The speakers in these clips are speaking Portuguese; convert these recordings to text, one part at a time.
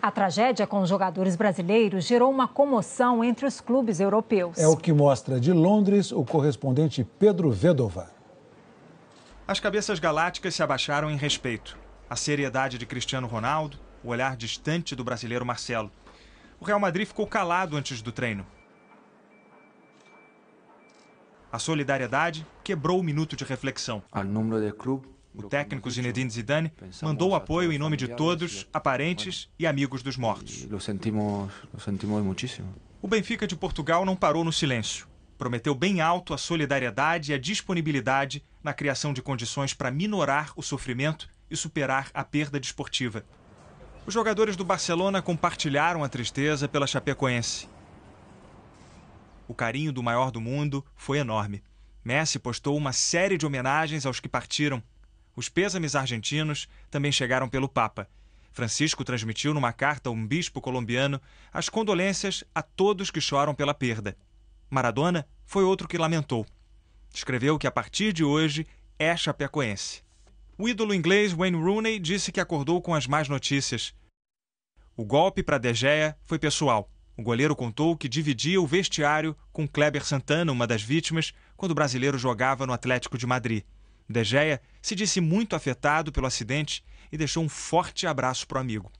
A tragédia com os jogadores brasileiros gerou uma comoção entre os clubes europeus. É o que mostra de Londres o correspondente Pedro Vedova. As cabeças galácticas se abaixaram em respeito. A seriedade de Cristiano Ronaldo, o olhar distante do brasileiro Marcelo. O Real Madrid ficou calado antes do treino. A solidariedade quebrou o minuto de reflexão. Ao número do clube o técnico Zinedine Zidane mandou apoio em nome de todos, é- aparentes e amigos dos mortos. O Benfica de Portugal não parou no silêncio. Prometeu bem alto a solidariedade e a disponibilidade na criação de condições para minorar o sofrimento e superar a perda desportiva. Os jogadores do Barcelona compartilharam a tristeza pela Chapecoense. O carinho do maior do mundo foi enorme. Messi postou uma série de homenagens aos que partiram os pêsames argentinos também chegaram pelo Papa. Francisco transmitiu numa carta a um bispo colombiano as condolências a todos que choram pela perda. Maradona foi outro que lamentou. Escreveu que a partir de hoje é chapecoense. O ídolo inglês Wayne Rooney disse que acordou com as más notícias. O golpe para De Gea foi pessoal. O goleiro contou que dividia o vestiário com Kleber Santana, uma das vítimas, quando o brasileiro jogava no Atlético de Madrid. De Gea se disse muito afetado pelo acidente e deixou um forte abraço para o amigo.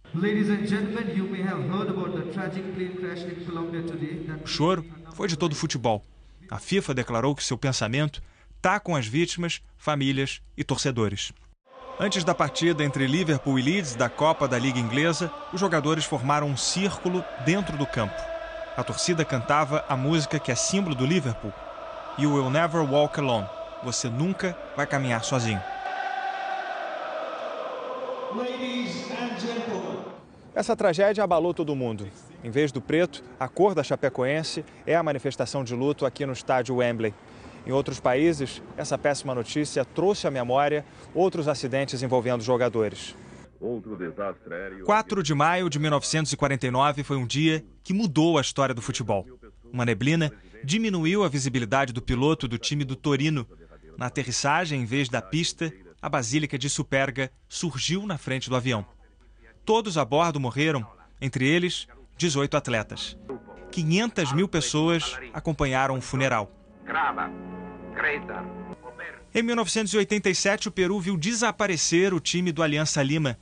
O choro foi de todo o futebol. A FIFA declarou que seu pensamento está com as vítimas, famílias e torcedores. Antes da partida entre Liverpool e Leeds da Copa da Liga Inglesa, os jogadores formaram um círculo dentro do campo. A torcida cantava a música que é símbolo do Liverpool, You Will Never Walk Alone você nunca vai caminhar sozinho. Essa tragédia abalou todo mundo. Em vez do preto, a cor da Chapecoense é a manifestação de luto aqui no estádio Wembley. Em outros países, essa péssima notícia trouxe à memória outros acidentes envolvendo jogadores. Outro desastre aéreo... 4 de maio de 1949 foi um dia que mudou a história do futebol. Uma neblina diminuiu a visibilidade do piloto do time do Torino, na aterrissagem, em vez da pista, a Basílica de Superga surgiu na frente do avião. Todos a bordo morreram, entre eles 18 atletas. 500 mil pessoas acompanharam o funeral. Em 1987, o Peru viu desaparecer o time do Aliança Lima.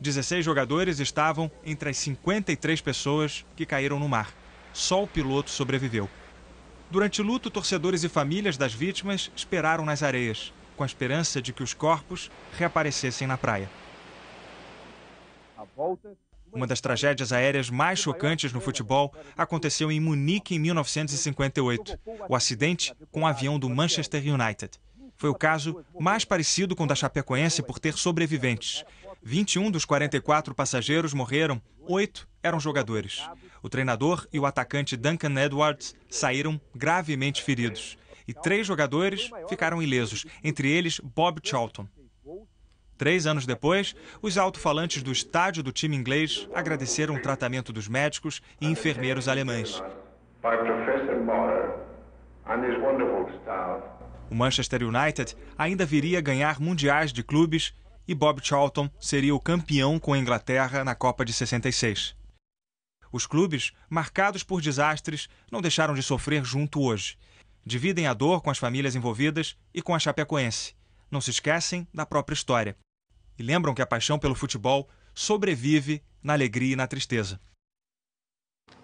16 jogadores estavam entre as 53 pessoas que caíram no mar. Só o piloto sobreviveu. Durante o luto, torcedores e famílias das vítimas esperaram nas areias, com a esperança de que os corpos reaparecessem na praia. Uma das tragédias aéreas mais chocantes no futebol aconteceu em Munique em 1958, o acidente com o avião do Manchester United. Foi o caso mais parecido com o da Chapecoense por ter sobreviventes, 21 dos 44 passageiros morreram, oito eram jogadores. O treinador e o atacante Duncan Edwards saíram gravemente feridos. E três jogadores ficaram ilesos, entre eles Bob Charlton. Três anos depois, os alto-falantes do estádio do time inglês agradeceram o tratamento dos médicos e enfermeiros alemães. O Manchester United ainda viria a ganhar mundiais de clubes e Bob Charlton seria o campeão com a Inglaterra na Copa de 66. Os clubes, marcados por desastres, não deixaram de sofrer junto hoje. Dividem a dor com as famílias envolvidas e com a Chapecoense. Não se esquecem da própria história. E lembram que a paixão pelo futebol sobrevive na alegria e na tristeza.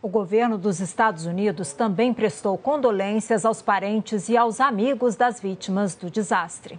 O governo dos Estados Unidos também prestou condolências aos parentes e aos amigos das vítimas do desastre.